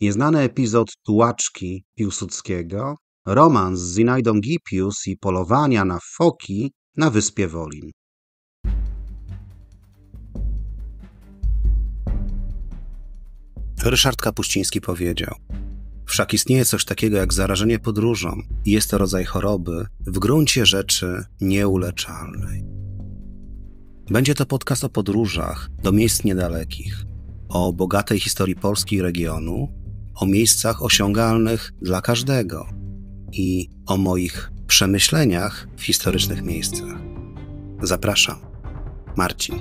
Nieznany epizod tułaczki Piłsudskiego, romans z Zinaidą Gipius i polowania na foki na wyspie Wolin. Ryszard Kapuściński powiedział: Wszak istnieje coś takiego jak zarażenie podróżą i jest to rodzaj choroby w gruncie rzeczy nieuleczalnej. Będzie to podcast o podróżach do miejsc niedalekich, o bogatej historii Polski i regionu o miejscach osiągalnych dla każdego i o moich przemyśleniach w historycznych miejscach. Zapraszam, Marcin.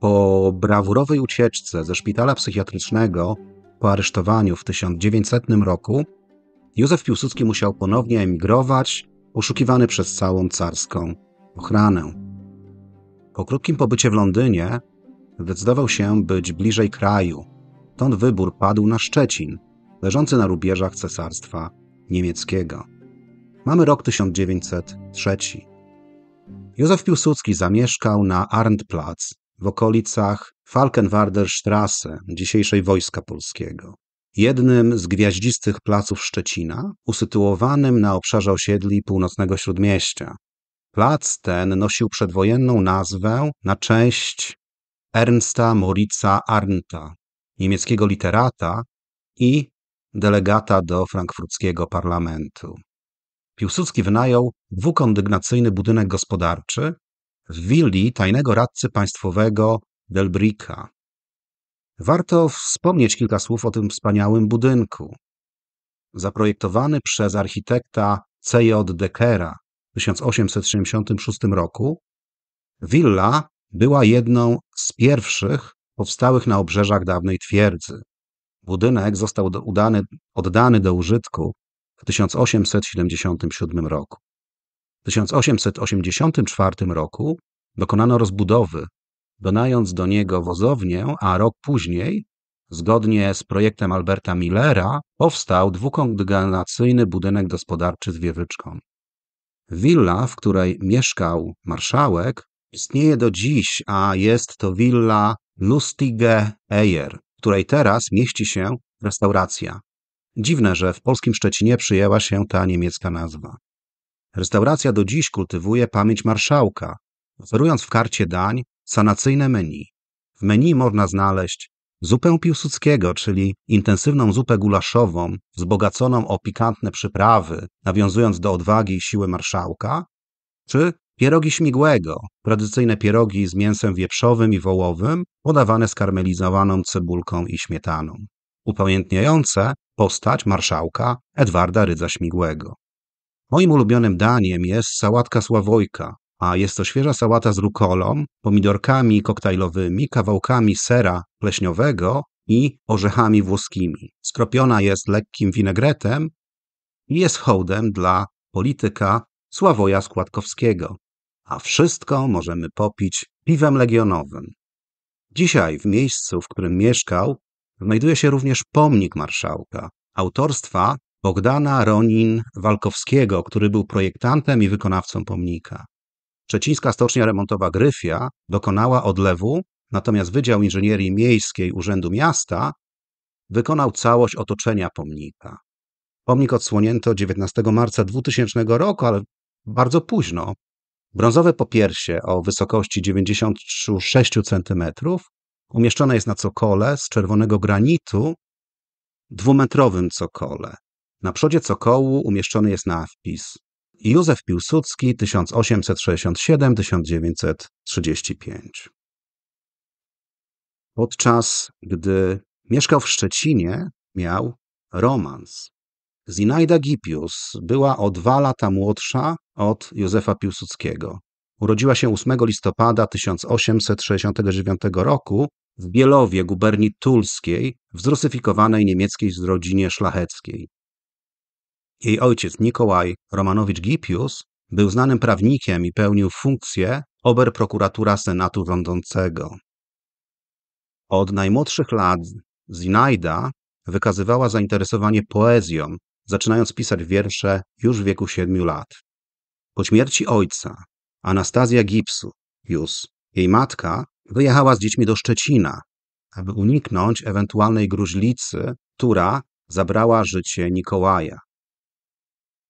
Po brawurowej ucieczce ze szpitala psychiatrycznego po aresztowaniu w 1900 roku, Józef Piłsudski musiał ponownie emigrować, oszukiwany przez całą carską ochranę. Po krótkim pobycie w Londynie zdecydował się być bliżej kraju. Stąd wybór padł na Szczecin, leżący na rubieżach cesarstwa niemieckiego. Mamy rok 1903. Józef Piłsudski zamieszkał na Arndtplatz w okolicach Falkenwarder Strasse, dzisiejszej Wojska Polskiego. Jednym z gwiaździstych placów Szczecina, usytuowanym na obszarze osiedli północnego Śródmieścia, Plac ten nosił przedwojenną nazwę na cześć Ernsta Moritza Arnta, niemieckiego literata i delegata do frankfurckiego parlamentu. Piłsudski wynajął dwukondygnacyjny budynek gospodarczy w willi tajnego radcy państwowego Delbrika. Warto wspomnieć kilka słów o tym wspaniałym budynku. Zaprojektowany przez architekta C.J. Dekera. 1876 roku, willa była jedną z pierwszych powstałych na obrzeżach dawnej twierdzy. Budynek został udany, oddany do użytku w 1877 roku. W 1884 roku dokonano rozbudowy, donając do niego wozownię, a rok później, zgodnie z projektem Alberta Millera, powstał dwukondygnacyjny budynek gospodarczy z Wiewiczką. Willa, w której mieszkał marszałek, istnieje do dziś, a jest to willa Lustige Eyer, w której teraz mieści się restauracja. Dziwne, że w polskim Szczecinie przyjęła się ta niemiecka nazwa. Restauracja do dziś kultywuje pamięć marszałka, oferując w karcie dań sanacyjne menu. W menu można znaleźć Zupę Piłsudskiego, czyli intensywną zupę gulaszową, wzbogaconą o pikantne przyprawy, nawiązując do odwagi i siły marszałka, czy pierogi śmigłego, tradycyjne pierogi z mięsem wieprzowym i wołowym, podawane skarmelizowaną cebulką i śmietaną, upamiętniające postać marszałka Edwarda Rydza Śmigłego. Moim ulubionym daniem jest sałatka sławojka, a jest to świeża sałata z rukolą, pomidorkami koktajlowymi, kawałkami sera pleśniowego i orzechami włoskimi. Skropiona jest lekkim winegretem i jest hołdem dla polityka Sławoja Składkowskiego. A wszystko możemy popić piwem legionowym. Dzisiaj w miejscu, w którym mieszkał, znajduje się również pomnik marszałka autorstwa Bogdana Ronin-Walkowskiego, który był projektantem i wykonawcą pomnika. Szczecińska Stocznia Remontowa Gryfia dokonała odlewu, natomiast Wydział Inżynierii Miejskiej Urzędu Miasta wykonał całość otoczenia pomnika. Pomnik odsłonięto 19 marca 2000 roku, ale bardzo późno. Brązowe popiersie o wysokości 96 cm umieszczone jest na cokole z czerwonego granitu, dwumetrowym cokole. Na przodzie cokołu umieszczony jest napis Józef Piłsudski 1867-1935. Podczas gdy mieszkał w Szczecinie, miał romans. Zinaida Gipius była o dwa lata młodsza od Józefa Piłsudskiego. Urodziła się 8 listopada 1869 roku w Bielowie, gubernii tulskiej, w zrusyfikowanej niemieckiej rodzinie szlacheckiej. Jej ojciec Mikołaj Romanowicz-Gipius był znanym prawnikiem i pełnił funkcję oberprokuratura Senatu Rządzącego. Od najmłodszych lat Zinaida wykazywała zainteresowanie poezją, zaczynając pisać wiersze już w wieku siedmiu lat. Po śmierci ojca, Anastazja Gipsu, Jus, jej matka, wyjechała z dziećmi do Szczecina, aby uniknąć ewentualnej gruźlicy, która zabrała życie Nikołaja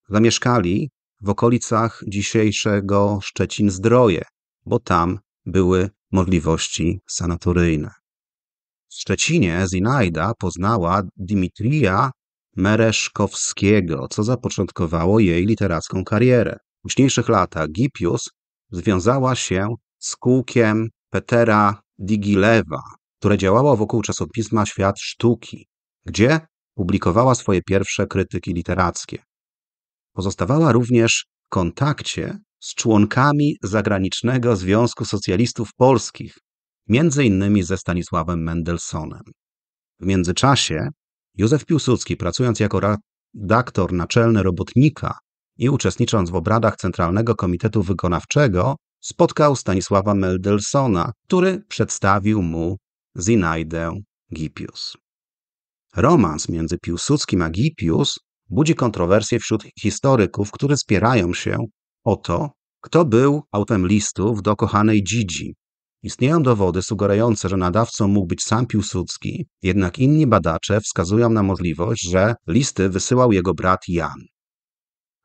zamieszkali w okolicach dzisiejszego Szczecin-Zdroje, bo tam były możliwości sanatoryjne. W Szczecinie Zinajda poznała Dimitrija Mereszkowskiego, co zapoczątkowało jej literacką karierę. W późniejszych latach Gipius związała się z kółkiem Petera Digilewa, które działało wokół czasopisma Świat Sztuki, gdzie publikowała swoje pierwsze krytyki literackie. Pozostawała również w kontakcie z członkami zagranicznego Związku Socjalistów Polskich, między innymi ze Stanisławem Mendelsonem. W międzyczasie Józef Piłsudski, pracując jako redaktor naczelny robotnika i uczestnicząc w obradach Centralnego Komitetu Wykonawczego, spotkał Stanisława Mendelsona, który przedstawił mu Zinaidę Gipius. Romans między Piłsudskim a Gipius budzi kontrowersje wśród historyków, którzy spierają się o to, kto był autem listów do kochanej Dzidzi. Istnieją dowody sugerujące, że nadawcą mógł być sam Piłsudski, jednak inni badacze wskazują na możliwość, że listy wysyłał jego brat Jan.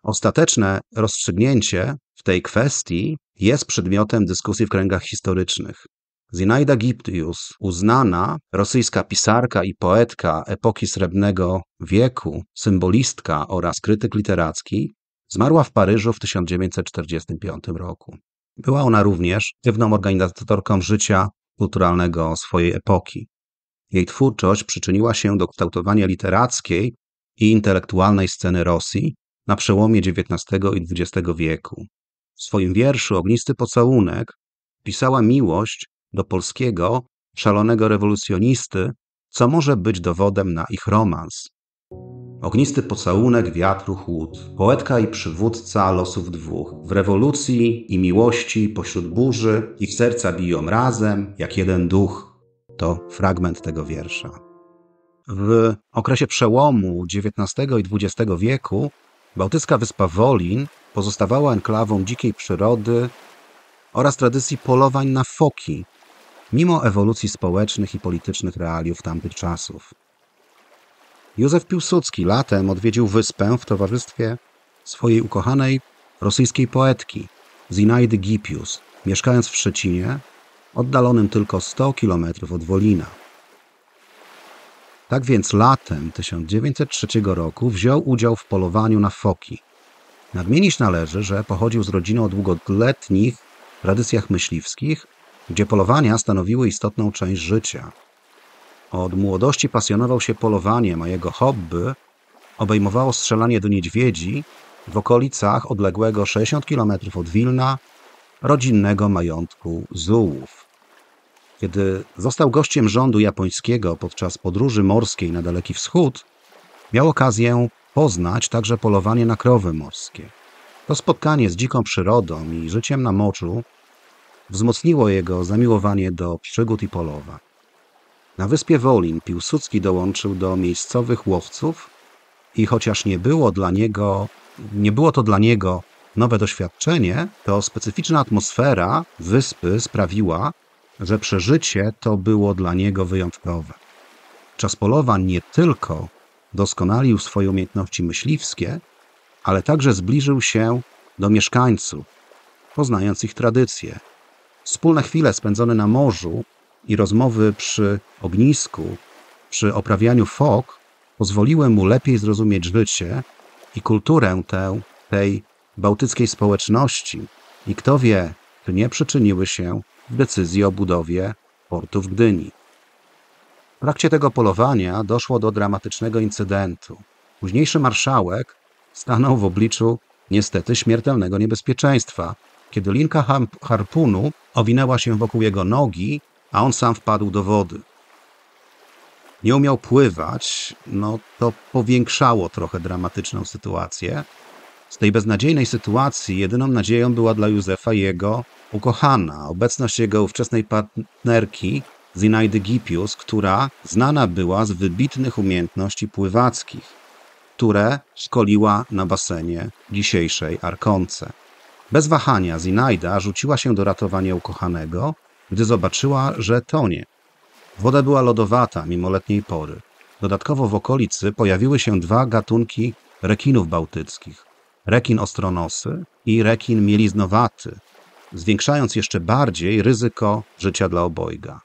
Ostateczne rozstrzygnięcie w tej kwestii jest przedmiotem dyskusji w kręgach historycznych. Zinaida Giptius, uznana rosyjska pisarka i poetka epoki srebrnego wieku, symbolistka oraz krytyk literacki, zmarła w Paryżu w 1945 roku. Była ona również aktywną organizatorką życia kulturalnego swojej epoki. Jej twórczość przyczyniła się do kształtowania literackiej i intelektualnej sceny Rosji na przełomie XIX i XX wieku. W swoim wierszu Ognisty pocałunek pisała miłość do polskiego, szalonego rewolucjonisty, co może być dowodem na ich romans. Ognisty pocałunek wiatru chłód, poetka i przywódca losów dwóch, w rewolucji i miłości pośród burzy, ich serca biją razem, jak jeden duch. To fragment tego wiersza. W okresie przełomu XIX i XX wieku Bałtycka wyspa Wolin pozostawała enklawą dzikiej przyrody oraz tradycji polowań na foki, mimo ewolucji społecznych i politycznych realiów tamtych czasów. Józef Piłsudski latem odwiedził wyspę w towarzystwie swojej ukochanej rosyjskiej poetki Zinaidy Gipius, mieszkając w Szczecinie, oddalonym tylko 100 km od Wolina. Tak więc latem 1903 roku wziął udział w polowaniu na foki. Nadmienić należy, że pochodził z rodziny o długoletnich tradycjach myśliwskich gdzie polowania stanowiły istotną część życia. Od młodości pasjonował się polowaniem, a jego hobby obejmowało strzelanie do niedźwiedzi w okolicach odległego 60 km od Wilna rodzinnego majątku Zułów. Kiedy został gościem rządu japońskiego podczas podróży morskiej na Daleki Wschód, miał okazję poznać także polowanie na krowy morskie. To spotkanie z dziką przyrodą i życiem na moczu wzmocniło jego zamiłowanie do przygód i polowa. Na wyspie Wolin Piłsudski dołączył do miejscowych łowców i chociaż nie było dla niego, nie było to dla niego nowe doświadczenie, to specyficzna atmosfera wyspy sprawiła, że przeżycie to było dla niego wyjątkowe. Czas polowań nie tylko doskonalił swoje umiejętności myśliwskie, ale także zbliżył się do mieszkańców, poznając ich tradycje, Wspólne chwile spędzone na morzu i rozmowy przy ognisku, przy oprawianiu fok pozwoliły mu lepiej zrozumieć życie i kulturę tę, tej bałtyckiej społeczności i kto wie, czy nie przyczyniły się w decyzji o budowie portu w Gdyni. W trakcie tego polowania doszło do dramatycznego incydentu. Późniejszy marszałek stanął w obliczu niestety śmiertelnego niebezpieczeństwa, kiedy linka harpunu owinęła się wokół jego nogi, a on sam wpadł do wody. Nie umiał pływać, no to powiększało trochę dramatyczną sytuację. Z tej beznadziejnej sytuacji jedyną nadzieją była dla Józefa jego ukochana, obecność jego ówczesnej partnerki Zinaidy Gipius, która znana była z wybitnych umiejętności pływackich, które szkoliła na basenie dzisiejszej Arkonce. Bez wahania Zinaida rzuciła się do ratowania ukochanego, gdy zobaczyła, że tonie. Woda była lodowata mimo letniej pory. Dodatkowo w okolicy pojawiły się dwa gatunki rekinów bałtyckich. Rekin ostronosy i rekin mieliznowaty, zwiększając jeszcze bardziej ryzyko życia dla obojga.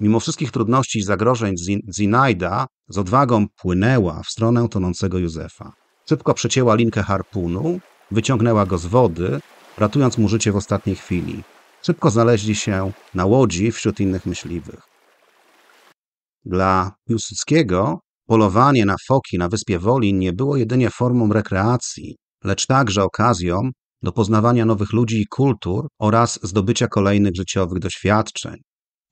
Mimo wszystkich trudności i zagrożeń Zinaida z odwagą płynęła w stronę tonącego Józefa. Szybko przecięła linkę harpunu, wyciągnęła go z wody ratując mu życie w ostatniej chwili. Szybko znaleźli się na łodzi wśród innych myśliwych. Dla Piłsudskiego polowanie na foki na wyspie Wolin nie było jedynie formą rekreacji, lecz także okazją do poznawania nowych ludzi i kultur oraz zdobycia kolejnych życiowych doświadczeń.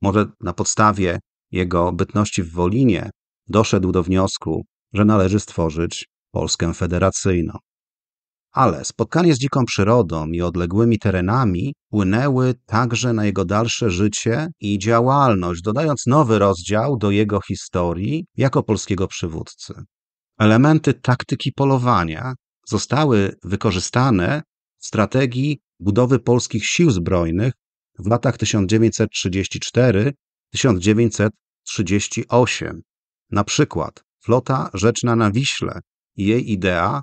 Może na podstawie jego bytności w Wolinie doszedł do wniosku, że należy stworzyć Polskę federacyjną ale spotkanie z dziką przyrodą i odległymi terenami wpłynęły także na jego dalsze życie i działalność, dodając nowy rozdział do jego historii jako polskiego przywódcy. Elementy taktyki polowania zostały wykorzystane w strategii budowy polskich sił zbrojnych w latach 1934-1938. Na przykład flota rzeczna na Wiśle i jej idea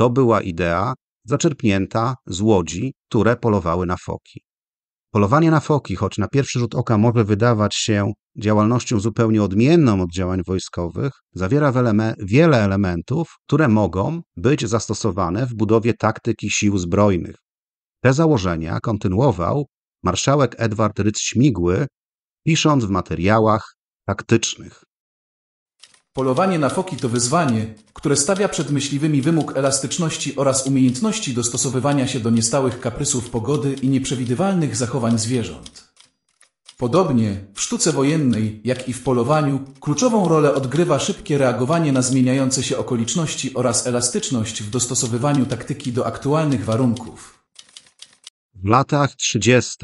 to była idea zaczerpnięta z łodzi, które polowały na foki. Polowanie na foki, choć na pierwszy rzut oka może wydawać się działalnością zupełnie odmienną od działań wojskowych, zawiera wiele elementów, które mogą być zastosowane w budowie taktyki sił zbrojnych. Te założenia kontynuował marszałek Edward Rydz-Śmigły, pisząc w materiałach taktycznych. Polowanie na foki to wyzwanie, które stawia przed myśliwymi wymóg elastyczności oraz umiejętności dostosowywania się do niestałych kaprysów pogody i nieprzewidywalnych zachowań zwierząt. Podobnie w sztuce wojennej, jak i w polowaniu, kluczową rolę odgrywa szybkie reagowanie na zmieniające się okoliczności oraz elastyczność w dostosowywaniu taktyki do aktualnych warunków. W latach 30.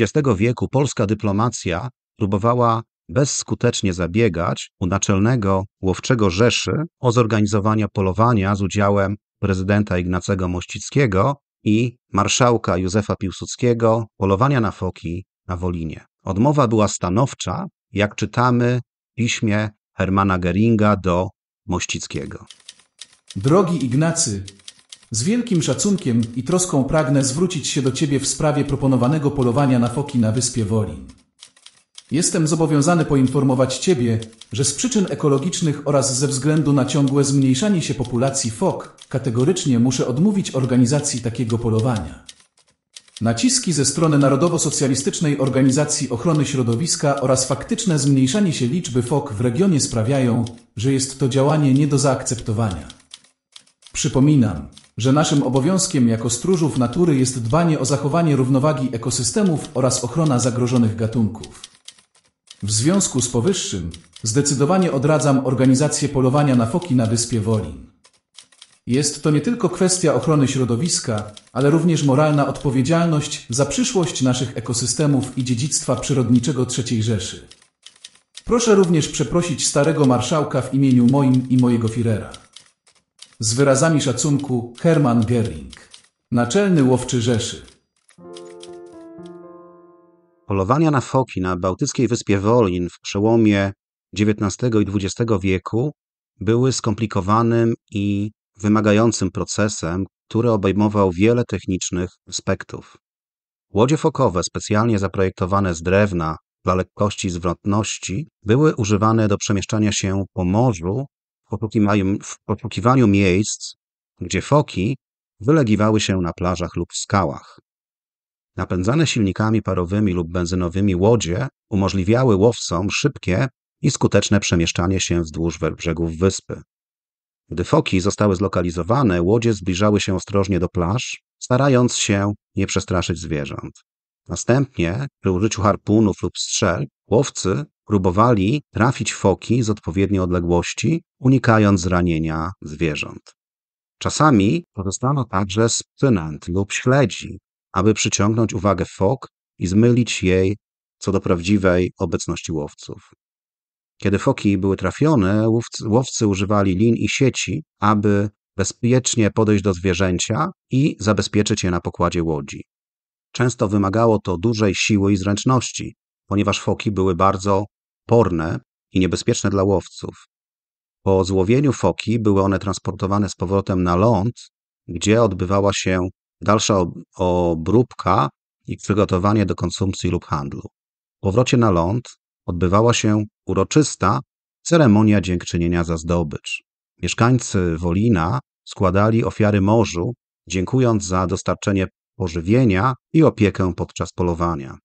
XX wieku polska dyplomacja próbowała bezskutecznie zabiegać u naczelnego łowczego Rzeszy o zorganizowanie polowania z udziałem prezydenta Ignacego Mościckiego i marszałka Józefa Piłsudskiego polowania na foki na Wolinie. Odmowa była stanowcza, jak czytamy w piśmie Hermana Geringa do Mościckiego. Drogi Ignacy, z wielkim szacunkiem i troską pragnę zwrócić się do Ciebie w sprawie proponowanego polowania na foki na wyspie Wolin. Jestem zobowiązany poinformować Ciebie, że z przyczyn ekologicznych oraz ze względu na ciągłe zmniejszanie się populacji fok, kategorycznie muszę odmówić organizacji takiego polowania. Naciski ze strony Narodowo-Socjalistycznej Organizacji Ochrony Środowiska oraz faktyczne zmniejszanie się liczby fok w regionie sprawiają, że jest to działanie nie do zaakceptowania. Przypominam, że naszym obowiązkiem jako stróżów natury jest dbanie o zachowanie równowagi ekosystemów oraz ochrona zagrożonych gatunków. W związku z powyższym zdecydowanie odradzam organizację polowania na foki na wyspie Wolin. Jest to nie tylko kwestia ochrony środowiska, ale również moralna odpowiedzialność za przyszłość naszych ekosystemów i dziedzictwa przyrodniczego III Rzeszy. Proszę również przeprosić starego marszałka w imieniu moim i mojego Firera. Z wyrazami szacunku Hermann Gering, naczelny łowczy Rzeszy. Polowania na foki na bałtyckiej wyspie Wolin w przełomie XIX i XX wieku były skomplikowanym i wymagającym procesem, który obejmował wiele technicznych aspektów. Łodzie fokowe, specjalnie zaprojektowane z drewna dla lekkości i zwrotności, były używane do przemieszczania się po morzu w poszukiwaniu miejsc, gdzie foki wylegiwały się na plażach lub skałach. Napędzane silnikami parowymi lub benzynowymi łodzie umożliwiały łowcom szybkie i skuteczne przemieszczanie się wzdłuż brzegów wyspy. Gdy foki zostały zlokalizowane, łodzie zbliżały się ostrożnie do plaż, starając się nie przestraszyć zwierząt. Następnie, przy użyciu harpunów lub strzel, łowcy próbowali trafić foki z odpowiedniej odległości, unikając zranienia zwierząt. Czasami korzystano także z lub śledzi, aby przyciągnąć uwagę fok i zmylić jej co do prawdziwej obecności łowców. Kiedy foki były trafione, łowcy, łowcy używali lin i sieci, aby bezpiecznie podejść do zwierzęcia i zabezpieczyć je na pokładzie łodzi. Często wymagało to dużej siły i zręczności, ponieważ foki były bardzo porne i niebezpieczne dla łowców. Po złowieniu foki były one transportowane z powrotem na ląd, gdzie odbywała się dalsza obróbka i przygotowanie do konsumpcji lub handlu. Po powrocie na ląd odbywała się uroczysta ceremonia dziękczynienia za zdobycz. Mieszkańcy Wolina składali ofiary morzu, dziękując za dostarczenie pożywienia i opiekę podczas polowania.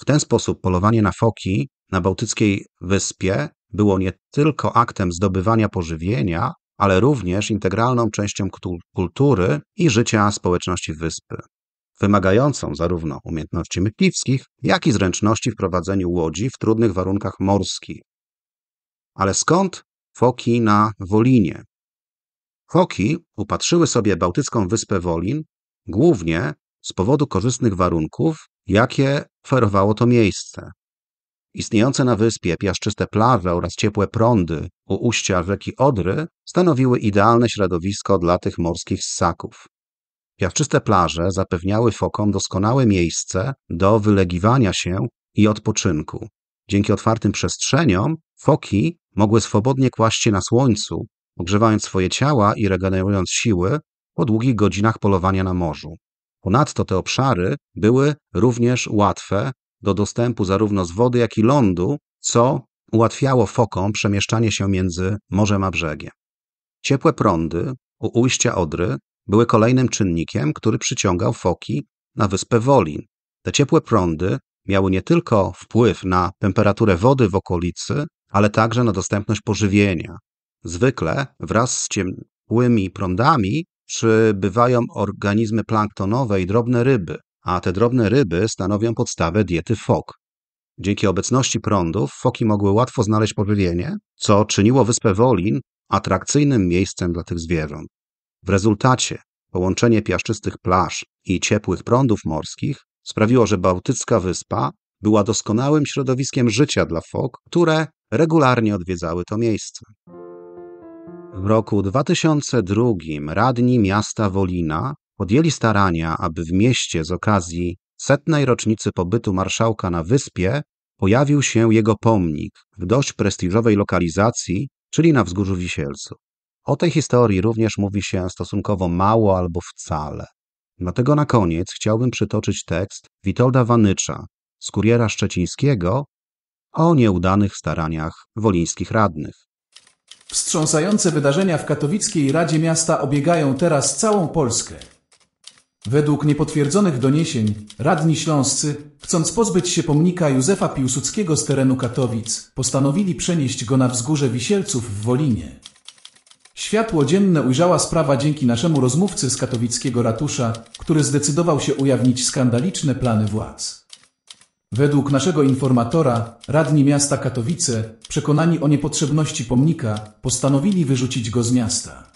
W ten sposób polowanie na foki na bałtyckiej wyspie było nie tylko aktem zdobywania pożywienia, ale również integralną częścią kultury i życia społeczności wyspy, wymagającą zarówno umiejętności myśliwskich, jak i zręczności w prowadzeniu łodzi w trudnych warunkach morskich. Ale skąd foki na Wolinie? Foki upatrzyły sobie bałtycką wyspę Wolin głównie z powodu korzystnych warunków, jakie oferowało to miejsce. Istniejące na wyspie piaszczyste plaże oraz ciepłe prądy u ujścia rzeki Odry stanowiły idealne środowisko dla tych morskich ssaków. Piaszczyste plaże zapewniały fokom doskonałe miejsce do wylegiwania się i odpoczynku. Dzięki otwartym przestrzeniom foki mogły swobodnie kłaść się na słońcu, ogrzewając swoje ciała i regenerując siły po długich godzinach polowania na morzu. Ponadto te obszary były również łatwe do dostępu zarówno z wody, jak i lądu, co ułatwiało fokom przemieszczanie się między morzem a brzegiem. Ciepłe prądy u ujścia Odry były kolejnym czynnikiem, który przyciągał foki na wyspę Wolin. Te ciepłe prądy miały nie tylko wpływ na temperaturę wody w okolicy, ale także na dostępność pożywienia. Zwykle wraz z ciepłymi prądami przybywają organizmy planktonowe i drobne ryby a te drobne ryby stanowią podstawę diety fok. Dzięki obecności prądów foki mogły łatwo znaleźć pożywienie, co czyniło wyspę Wolin atrakcyjnym miejscem dla tych zwierząt. W rezultacie połączenie piaszczystych plaż i ciepłych prądów morskich sprawiło, że Bałtycka Wyspa była doskonałym środowiskiem życia dla fok, które regularnie odwiedzały to miejsce. W roku 2002 radni miasta Wolina podjęli starania, aby w mieście z okazji setnej rocznicy pobytu marszałka na wyspie pojawił się jego pomnik w dość prestiżowej lokalizacji, czyli na wzgórzu Wisielcu. O tej historii również mówi się stosunkowo mało albo wcale. Dlatego na koniec chciałbym przytoczyć tekst Witolda Wanycza z Kuriera Szczecińskiego o nieudanych staraniach wolińskich radnych. Wstrząsające wydarzenia w katowickiej Radzie Miasta obiegają teraz całą Polskę. Według niepotwierdzonych doniesień, radni śląscy, chcąc pozbyć się pomnika Józefa Piłsudskiego z terenu Katowic, postanowili przenieść go na wzgórze Wisielców w Wolinie. Światło dzienne ujrzała sprawa dzięki naszemu rozmówcy z katowickiego ratusza, który zdecydował się ujawnić skandaliczne plany władz. Według naszego informatora, radni miasta Katowice, przekonani o niepotrzebności pomnika, postanowili wyrzucić go z miasta.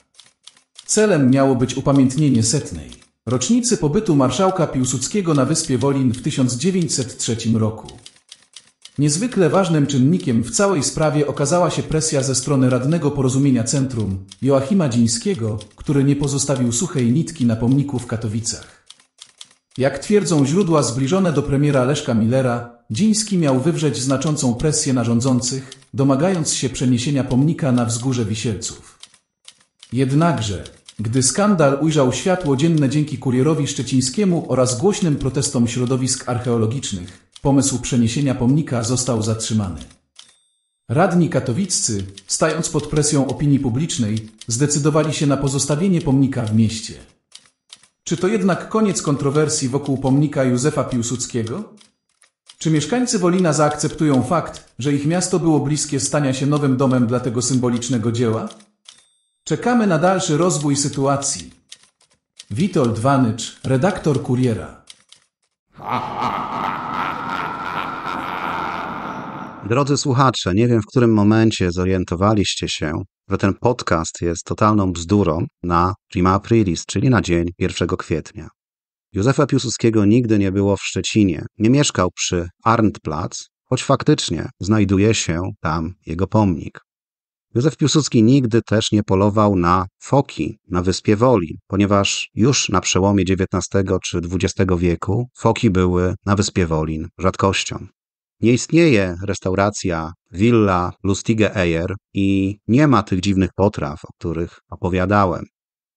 Celem miało być upamiętnienie setnej rocznicy pobytu marszałka Piłsudskiego na wyspie Wolin w 1903 roku. Niezwykle ważnym czynnikiem w całej sprawie okazała się presja ze strony radnego porozumienia centrum, Joachima Dzińskiego, który nie pozostawił suchej nitki na pomniku w Katowicach. Jak twierdzą źródła zbliżone do premiera Leszka Millera, Dziński miał wywrzeć znaczącą presję na rządzących, domagając się przeniesienia pomnika na wzgórze Wisielców. Jednakże, gdy skandal ujrzał światło dzienne dzięki kurierowi szczecińskiemu oraz głośnym protestom środowisk archeologicznych, pomysł przeniesienia pomnika został zatrzymany. Radni katowiccy, stając pod presją opinii publicznej, zdecydowali się na pozostawienie pomnika w mieście. Czy to jednak koniec kontrowersji wokół pomnika Józefa Piłsudskiego? Czy mieszkańcy Wolina zaakceptują fakt, że ich miasto było bliskie stania się nowym domem dla tego symbolicznego dzieła? Czekamy na dalszy rozwój sytuacji. Witold Wanycz, redaktor Kuriera. Drodzy słuchacze, nie wiem w którym momencie zorientowaliście się, że ten podcast jest totalną bzdurą na prima aprilis, czyli na dzień 1 kwietnia. Józefa Piłsudskiego nigdy nie było w Szczecinie. Nie mieszkał przy Arndplatz, choć faktycznie znajduje się tam jego pomnik. Józef Piłsudski nigdy też nie polował na foki na wyspie Woli, ponieważ już na przełomie XIX czy XX wieku foki były na wyspie Wolin rzadkością. Nie istnieje restauracja Villa Lustige Eyer i nie ma tych dziwnych potraw, o których opowiadałem.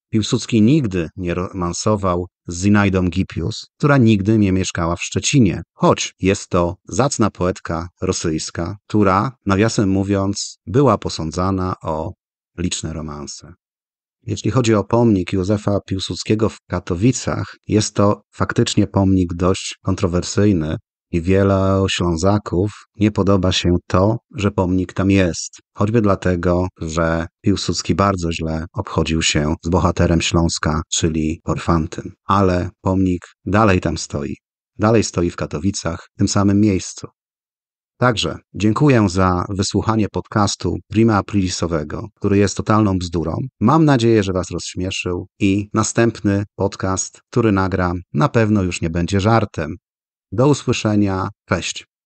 Piłsudski nigdy nie romansował z Zinaidą Gipius, która nigdy nie mieszkała w Szczecinie, choć jest to zacna poetka rosyjska, która, nawiasem mówiąc, była posądzana o liczne romanse. Jeśli chodzi o pomnik Józefa Piłsudskiego w Katowicach, jest to faktycznie pomnik dość kontrowersyjny, i wiele Ślązaków nie podoba się to, że pomnik tam jest. Choćby dlatego, że Piłsudski bardzo źle obchodził się z bohaterem Śląska, czyli Orfantym. Ale pomnik dalej tam stoi. Dalej stoi w Katowicach, w tym samym miejscu. Także dziękuję za wysłuchanie podcastu Prima Aprilisowego, który jest totalną bzdurą. Mam nadzieję, że Was rozśmieszył i następny podcast, który nagram, na pewno już nie będzie żartem. Do usłyszenia. Cześć.